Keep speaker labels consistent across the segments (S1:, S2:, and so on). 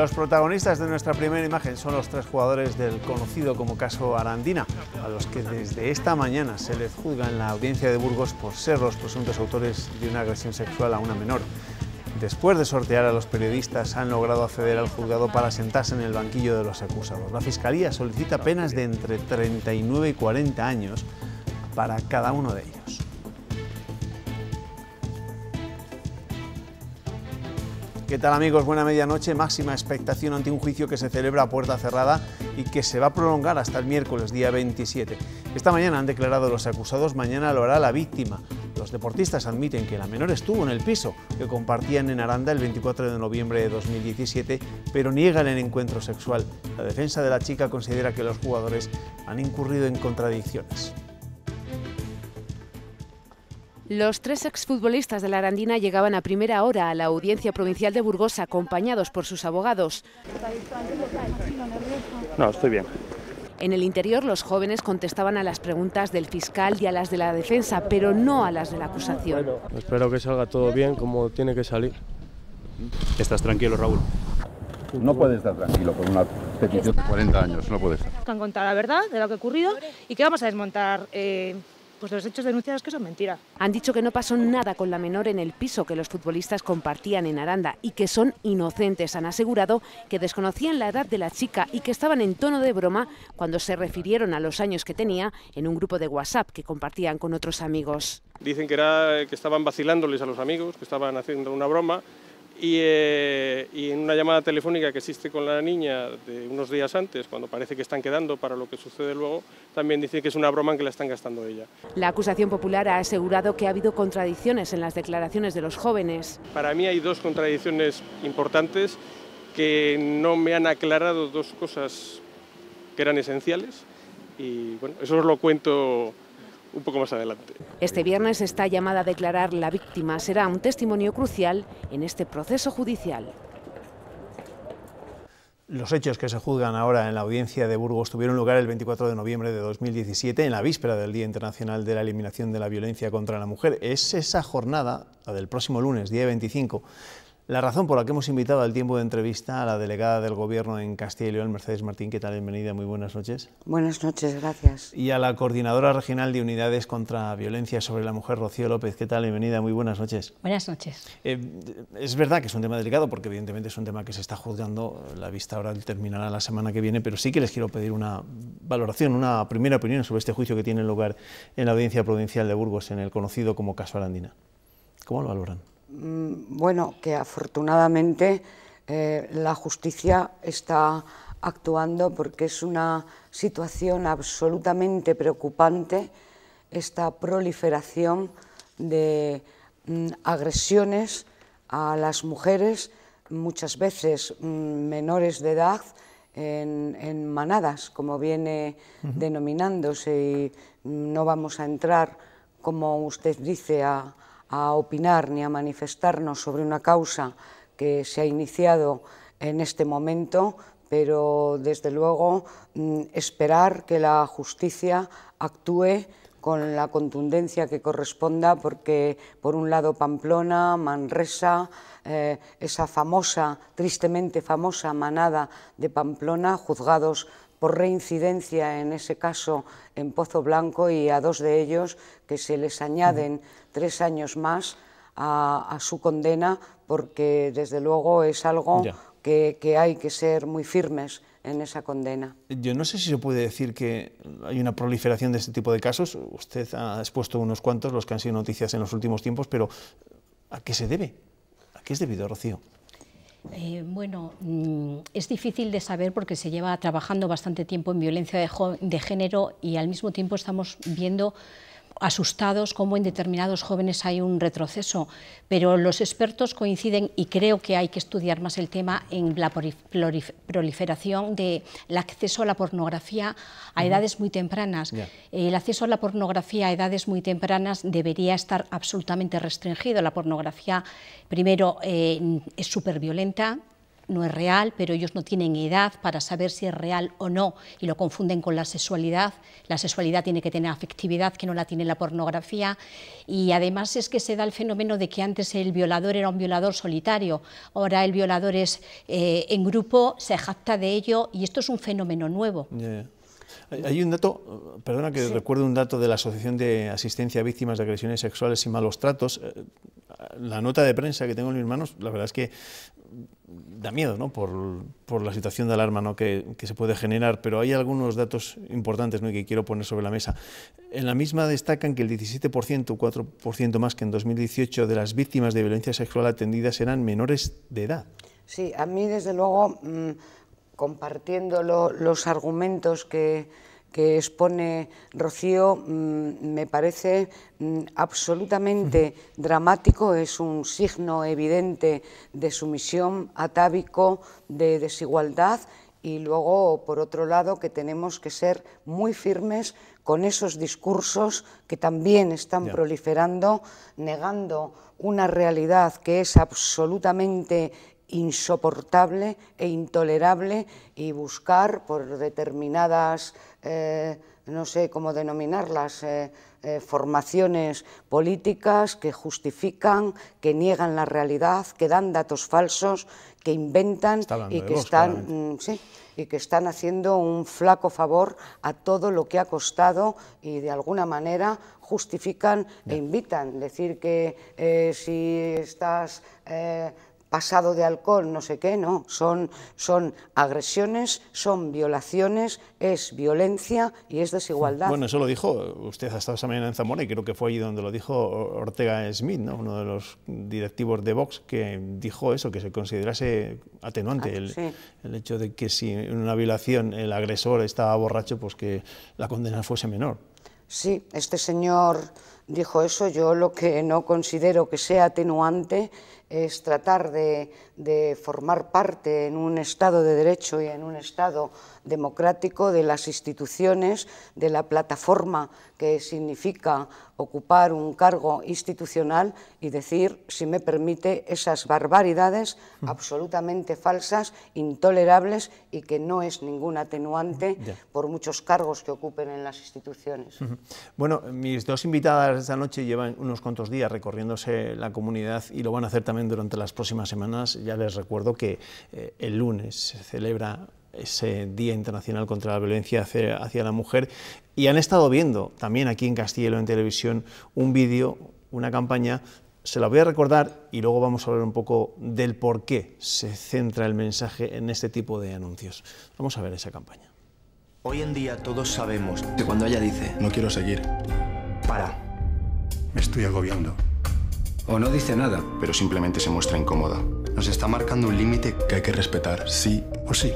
S1: Los protagonistas de nuestra primera imagen son los tres jugadores del conocido como caso Arandina, a los que desde esta mañana se les juzga en la audiencia de Burgos por ser los presuntos autores de una agresión sexual a una menor. Después de sortear a los periodistas, han logrado acceder al juzgado para sentarse en el banquillo de los acusados. La Fiscalía solicita penas de entre 39 y 40 años para cada uno de ellos. ¿Qué tal amigos? Buena medianoche, máxima expectación ante un juicio que se celebra a puerta cerrada y que se va a prolongar hasta el miércoles día 27. Esta mañana han declarado los acusados, mañana lo hará la víctima. Los deportistas admiten que la menor estuvo en el piso que compartían en Aranda el 24 de noviembre de 2017, pero niegan el encuentro sexual. La defensa de la chica considera que los jugadores han incurrido en contradicciones.
S2: Los tres exfutbolistas de la Arandina llegaban a primera hora a la audiencia provincial de Burgos acompañados por sus abogados. No, estoy bien. En el interior los jóvenes contestaban a las preguntas del fiscal y a las de la defensa, pero no a las de la acusación.
S1: espero que salga todo bien como tiene que salir. ¿Estás tranquilo, Raúl? No puedes estar tranquilo con una petición de 40 años, no puedes. estar.
S2: han contar la verdad de lo que ha ocurrido y que vamos a desmontar eh, pues los hechos denunciados que son mentira. Han dicho que no pasó nada con la menor en el piso que los futbolistas compartían en Aranda y que son inocentes. Han asegurado que desconocían la edad de la chica y que estaban en tono de broma cuando se refirieron a los años que tenía en un grupo de WhatsApp que compartían con otros amigos.
S1: Dicen que, era, que estaban vacilándoles a los amigos, que estaban haciendo una broma eh, y, en una llamada telefónica que existe con la niña de unos días antes, cuando parece que están quedando para lo que sucede luego, también dice que es una broma que la están gastando ella.
S2: La acusación popular ha asegurado que ha habido contradicciones en las declaraciones de los jóvenes.
S1: Para mí hay dos contradicciones importantes que no me han aclarado dos cosas que eran esenciales y bueno, eso os lo cuento un poco más adelante.
S2: Este viernes está llamada a declarar la víctima. Será un testimonio crucial en este proceso judicial.
S1: Los hechos que se juzgan ahora en la audiencia de Burgos tuvieron lugar el 24 de noviembre de 2017, en la víspera del Día Internacional de la Eliminación de la Violencia contra la Mujer. Es esa jornada, la del próximo lunes, día 25, la razón por la que hemos invitado al tiempo de entrevista a la delegada del Gobierno en Castilla y León, Mercedes Martín, ¿qué tal? Bienvenida, muy buenas noches. Buenas noches, gracias. Y a la Coordinadora Regional de Unidades contra Violencia sobre la Mujer, Rocío López, ¿qué tal? Bienvenida, muy buenas noches. Buenas noches. Eh, es verdad que es un tema delicado porque evidentemente es un tema que se está juzgando, la vista oral terminará la semana que viene, pero sí que les quiero pedir una valoración, una primera opinión sobre este juicio que tiene lugar en la Audiencia Provincial de Burgos, en el conocido como caso Arandina. ¿Cómo lo valoran?
S3: Mm, bueno, que afortunadamente eh, la justicia está actuando porque es una situación absolutamente preocupante esta proliferación de mm, agresiones a las mujeres, muchas veces mm, menores de edad, en, manadas, como viene denominándose, y no vamos a entrar, como usted dice, a, a opinar ni a manifestarnos sobre una causa que se ha iniciado en este momento, pero desde luego mm, esperar que la justicia actúe con la contundencia que corresponda, porque por un lado Pamplona, Manresa, eh, esa famosa, tristemente famosa manada de Pamplona, juzgados por reincidencia en ese caso en Pozo Blanco y a dos de ellos que se les añaden tres años más a, su condena porque desde luego es algo que, que hay que ser muy firmes en esa condena.
S1: Yo no sé si se puede decir que hay una proliferación de este tipo de casos. Usted ha expuesto unos cuantos, los que han sido noticias en los últimos tiempos, pero ¿a qué se debe? ¿A qué es debido, Rocío?
S4: Eh, bueno, mm, es difícil de saber porque se lleva trabajando bastante tiempo en violencia de, de género y al mismo tiempo estamos viendo asustados como en determinados jóvenes hay un retroceso, pero los expertos coinciden y creo que hay que estudiar más el tema en la proliferación del acceso a la pornografía a edades muy tempranas. El acceso a la pornografía a edades muy tempranas debería estar absolutamente restringido. La pornografía, primero, eh, es súper violenta, no es real, pero ellos no tienen edad para saber si es real o no y lo confunden con la sexualidad. La sexualidad tiene que tener afectividad, que no la tiene la pornografía. Y además es que se da el fenómeno de que antes el violador era un violador solitario, ahora el violador es eh, en grupo, se jacta de ello y esto es un fenómeno nuevo.
S1: Hay un dato, perdona que recuerde un dato de la Asociación de Asistencia a Víctimas de Agresiones Sexuales y Malos Tratos, eh, la nota de prensa que tengo en mis manos, la verdad es que da miedo ¿no? por, la situación de alarma ¿no? que, se puede generar, pero hay algunos datos importantes ¿no? que quiero poner sobre la mesa. En la misma destacan que el 17%, 4% más que en 2018, de las víctimas de violencia sexual atendidas eran menores de edad.
S3: Sí, a mí desde luego, mm, compartiendo los argumentos que, que expone Rocío mm, me parece mm, absolutamente dramático, es un signo evidente de sumisión atávico, de desigualdad y luego, por otro lado, que tenemos que ser muy firmes con esos discursos que también están proliferando, negando una realidad que es absolutamente insoportable e intolerable y buscar por determinadas, eh, no sé cómo denominarlas, eh, eh, formaciones políticas que justifican, que niegan la realidad, que dan datos falsos, que inventan y que, están, mm, y que están haciendo un flaco favor a todo lo que ha costado y de alguna manera justifican e invitan. Decir que si estás pasado de alcohol, no sé qué, no, son, son agresiones, son violaciones, es violencia y es desigualdad. Bueno,
S1: eso lo dijo, usted ha estado esa mañana en Zamora y creo que fue allí donde lo dijo Ortega Smith, ¿no? uno de los directivos de Vox, que dijo eso, que se considerase atenuante ah, el, el, hecho de que si en una violación el agresor estaba borracho, pues que la condena fuese menor.
S3: Sí, este señor dijo eso, yo lo que no considero que sea atenuante es tratar de, formar parte en un Estado de Derecho y en un Estado democrático de las instituciones, de la plataforma que significa ocupar un cargo institucional y decir, si me permite, esas barbaridades mm. absolutamente falsas, intolerables y que no es ningún atenuante por muchos cargos que ocupen en las instituciones.
S1: Bueno, mis dos invitadas esta noche llevan unos cuantos días recorriéndose la comunidad y lo van a hacer también durante las próximas semanas. Ya les recuerdo que eh, el lunes se celebra ese Día Internacional contra la Violencia hacia, la Mujer y han estado viendo también aquí en Castilla en televisión un vídeo, una campaña se la voy a recordar y luego vamos a hablar un poco del por qué se centra el mensaje en este tipo de anuncios. Vamos a ver esa campaña. Hoy en día todos sabemos que cuando ella dice no quiero seguir, para. Me estoy agobiando. O no dice nada, pero simplemente se muestra incómoda. Nos está marcando un límite que hay que respetar, sí o sí.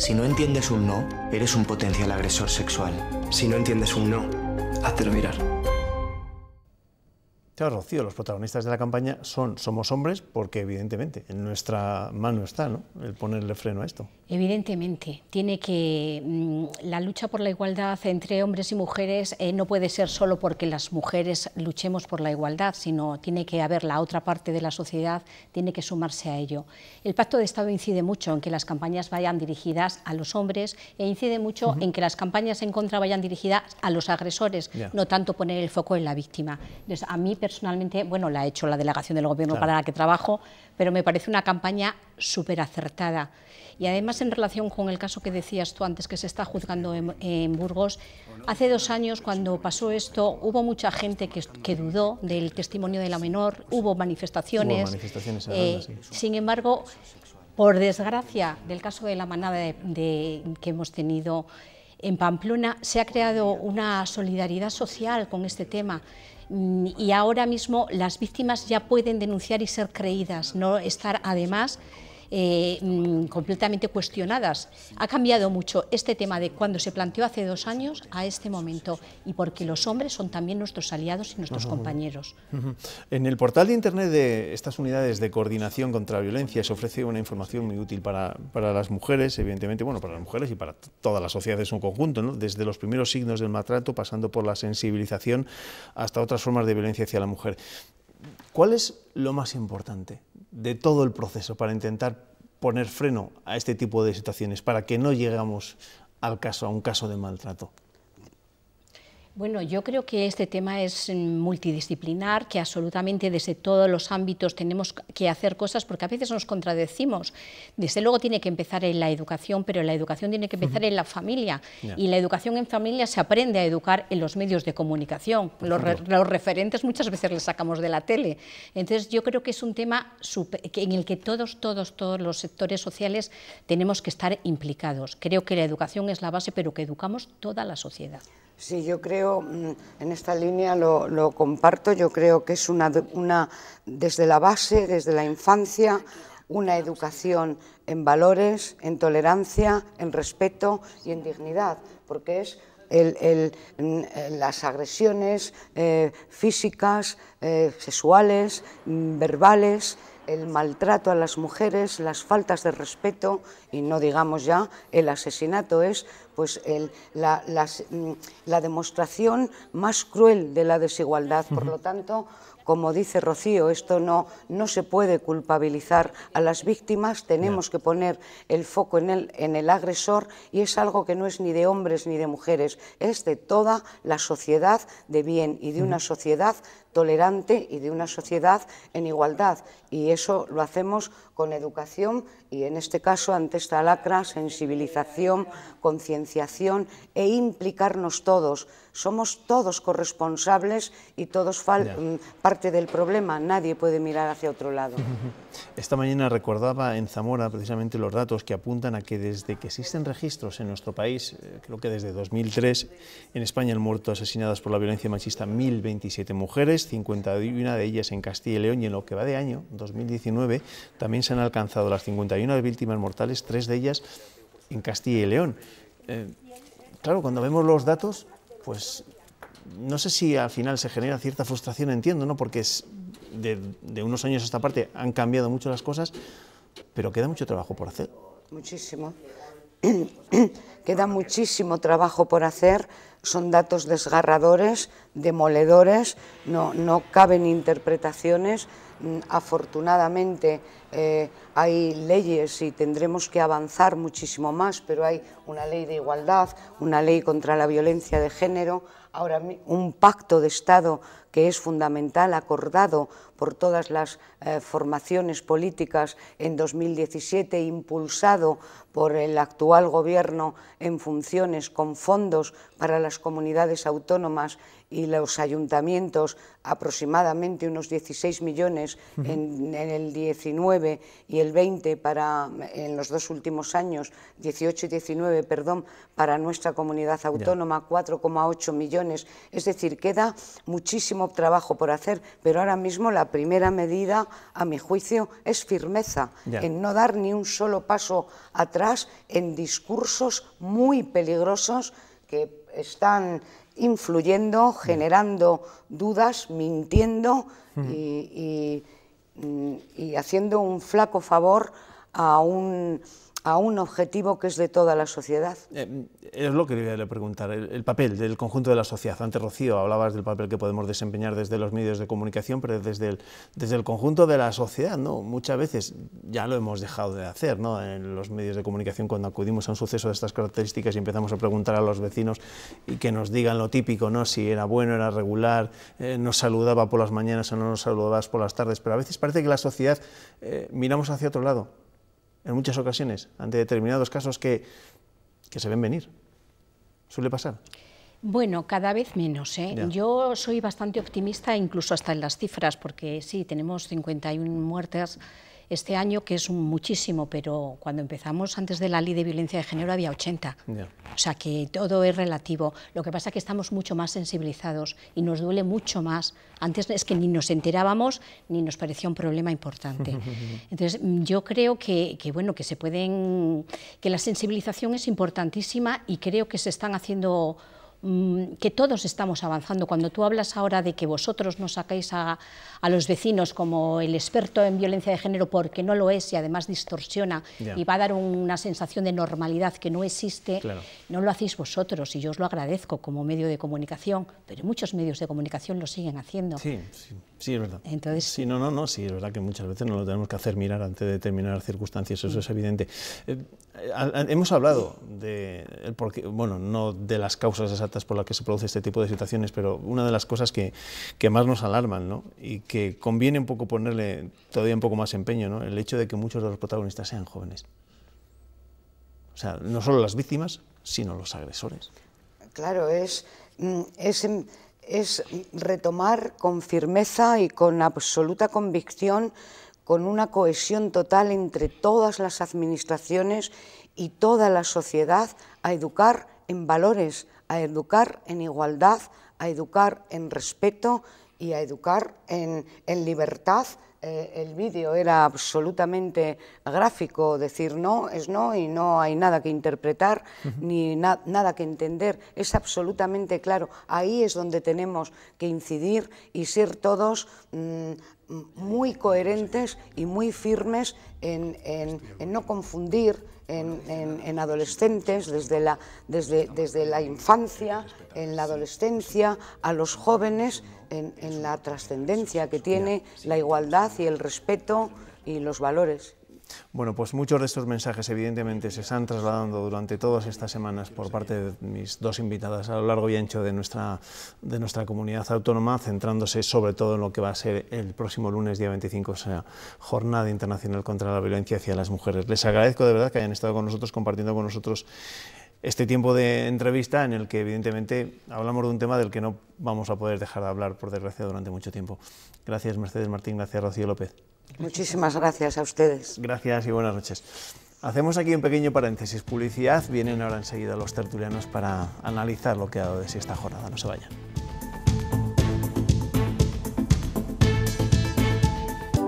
S1: Si no entiendes un no, eres un potencial agresor sexual. Si no entiendes un no, háztelo mirar. Rocío, los protagonistas de la campaña son Somos Hombres, porque evidentemente en nuestra mano está ¿no? el ponerle freno a esto.
S4: Evidentemente, tiene que. Mm, la lucha por la igualdad entre hombres y mujeres eh, no puede ser solo porque las mujeres luchemos por la igualdad, sino tiene que haber la otra parte de la sociedad, tiene que sumarse a ello. El Pacto de Estado incide mucho en que las campañas vayan dirigidas a los hombres e incide mucho en que las campañas en contra vayan dirigidas a los agresores, no tanto poner el foco en la víctima. Entonces, a mí personalmente, bueno, la ha hecho la delegación del Gobierno para la que trabajo, pero me parece una campaña súper acertada. Y además, en relación con el caso que decías tú antes, que se está juzgando en, Burgos, hace dos años, cuando pasó esto, hubo mucha gente que, dudó del testimonio de la menor, hubo manifestaciones. Eh, sin embargo, por desgracia del caso de la manada que hemos tenido en Pamplona, se ha creado una solidaridad social con este tema y ahora mismo las víctimas ya pueden denunciar y ser creídas, no estar además eh, mm, completamente cuestionadas. Ha cambiado mucho este tema de cuando se planteó hace dos años a este momento y porque los hombres son también nuestros aliados y nuestros compañeros.
S1: En el portal de Internet de estas unidades de coordinación contra la violencia se ofrece una información muy útil para, las mujeres, evidentemente, bueno, para las mujeres y para toda la sociedad en su conjunto, desde los primeros signos del maltrato, pasando por la sensibilización hasta otras formas de violencia hacia la mujer. ¿Cuál es lo más importante de todo el proceso para intentar poner freno a este tipo de situaciones, para que no lleguemos al caso, a un caso de maltrato?
S4: Bueno, yo creo que este tema es mm, multidisciplinar, que absolutamente desde todos los ámbitos tenemos que hacer cosas porque a veces nos contradecimos. Desde luego tiene que empezar en la educación, pero la educación tiene que empezar en la familia. Y la educación en familia se aprende a educar en los medios de comunicación. Los, los, referentes muchas veces les sacamos de la tele. Entonces yo creo que es un tema en el que todos, todos, todos los sectores sociales tenemos que estar implicados. Creo que la educación es la base, pero que educamos toda la sociedad.
S3: Sí, yo creo, mm, en esta línea lo, comparto, yo creo que es una, desde la base, desde la infancia, una educación en valores, en tolerancia, en respeto y en dignidad, porque es mm, eh, las agresiones eh, físicas, eh, sexuales, mm, verbales, el maltrato a las mujeres, las faltas de respeto y no digamos ya el asesinato es pues mm, la, demostración más cruel de la desigualdad. Por lo tanto, como dice Rocío, esto no, no se puede culpabilizar a las víctimas, tenemos que poner el foco en el, en el agresor y es algo que no es ni de hombres ni de mujeres, es de toda la sociedad de bien y de una sociedad tolerante y de una sociedad en igualdad. Y eso lo hacemos con educación y, en este caso, ante esta lacra, sensibilización, concienciación e implicarnos todos. Somos todos corresponsables y todos mm, parte del problema. Nadie puede mirar hacia otro
S1: lado. Esta mañana recordaba en Zamora precisamente los datos que apuntan a que desde que existen registros en nuestro país, eh, creo que desde 2003, en España han muerto asesinadas por la violencia machista 1.027 mujeres 51 de ellas en Castilla y León, y en lo que va de año, 2019, también se han alcanzado las 51 víctimas mortales, tres de ellas en Castilla y León. Eh, claro, cuando vemos los datos, pues no sé si al final se genera cierta frustración, entiendo, ¿no? porque de, de unos años a esta parte han cambiado mucho las cosas, pero queda mucho trabajo por hacer.
S3: Muchísimo. queda muchísimo trabajo por hacer son datos desgarradores, demoledores, no, no caben interpretaciones. Mm, afortunadamente eh, hay leyes y tendremos que avanzar muchísimo más, pero hay una ley de igualdad, una ley contra la violencia de género, ahora un pacto de Estado que es fundamental, acordado por todas las eh, formaciones políticas en 2017, impulsado por el actual Gobierno en funciones con fondos para las comunidades autónomas y los ayuntamientos, aproximadamente unos 16 millones en, en, el 19 y el 20 para en los dos últimos años, 18 y 19, perdón, para nuestra comunidad autónoma, 4,8 millones. Es decir, queda muchísimo trabajo por hacer, pero ahora mismo la primera medida, a mi juicio, es firmeza, en no dar ni un solo paso atrás en discursos muy peligrosos que están influyendo, generando dudas, mintiendo mm, y haciendo un flaco favor a un a un objetivo que es de toda la sociedad.
S1: Eh, mm, es lo que quería preguntar, el, papel del conjunto de la sociedad. Antes, Rocío, hablabas del papel que podemos desempeñar desde los medios de comunicación, pero desde el, desde el conjunto de la sociedad, ¿no? Muchas veces ya lo hemos dejado de hacer, ¿no? En los medios de comunicación, cuando acudimos a un suceso de estas características y empezamos a preguntar a los vecinos y que nos digan lo típico, ¿no? Si era bueno, era regular, eh, nos saludaba por las mañanas o no nos saludabas por las tardes, pero a veces parece que la sociedad eh, miramos hacia otro lado en muchas ocasiones ante determinados casos que, que se ven venir. ¿Suele pasar?
S4: Bueno, cada vez menos. ¿eh? Yo soy bastante optimista, incluso hasta en las cifras, porque sí, tenemos 51 muertes este año, que es muchísimo, pero cuando empezamos antes de la ley de violencia de género había 80. O sea que todo es relativo. Lo que pasa es que estamos mucho más sensibilizados y nos duele mucho más. Antes es que ni nos enterábamos ni nos parecía un problema importante. Entonces yo creo que bueno que se pueden que la sensibilización es importantísima y creo que se están haciendo Mm, que todos estamos avanzando. Cuando tú hablas ahora de que vosotros no sacáis a, los vecinos como el experto en violencia de género porque no lo es y además distorsiona y va a dar una sensación de normalidad que no existe, no lo hacéis vosotros y yo os lo agradezco como medio de comunicación, pero muchos medios de comunicación lo siguen haciendo. Sí,
S1: sí, es verdad. Entonces, sí, no, no, sí, es verdad que muchas veces no lo tenemos que hacer mirar ante determinadas circunstancias, eso es mm. evidente. Eh, hemos hablado de, las causas bueno, no de las causas por las que se produce este tipo de situaciones, pero una de las cosas que, más nos alarman y que conviene un poco ponerle todavía un poco más empeño, el hecho de que muchos de los protagonistas sean jóvenes. O sea, no solo las víctimas, sino los agresores.
S3: Claro, mm, em, es retomar con firmeza y con absoluta convicción con una cohesión total entre todas las administraciones y toda la sociedad a educar en valores, a educar en igualdad, a educar en respeto y a educar en, libertad. Eh, el vídeo era absolutamente gráfico, decir no es no y no hay nada que interpretar ni nada que entender, es absolutamente claro. Ahí es donde tenemos que incidir y ser todos mm, muy coherentes y muy firmes en, en, no confundir en, en, adolescentes desde la, desde la infancia, en la adolescencia, a los jóvenes, en, la trascendencia que tiene la igualdad y el respeto y los valores.
S1: Bueno, pues muchos de estos mensajes evidentemente se están trasladando durante todas estas semanas por parte de mis dos invitadas a lo largo y ancho de nuestra, de nuestra comunidad autónoma, centrándose sobre todo en lo que va a ser el próximo lunes, día 25, o sea, Jornada Internacional contra la Violencia hacia las Mujeres. Les agradezco de verdad que hayan estado con nosotros, compartiendo con nosotros este tiempo de entrevista en el que evidentemente hablamos de un tema del que no vamos a poder dejar de hablar, por desgracia, durante mucho tiempo. Gracias Mercedes Martín, gracias Rocío López. Muchísimas gracias a ustedes. Gracias y buenas noches. Hacemos aquí un pequeño paréntesis publicidad. Vienen ahora enseguida los tertulianos para analizar lo que ha dado de sí esta jornada. No se vayan.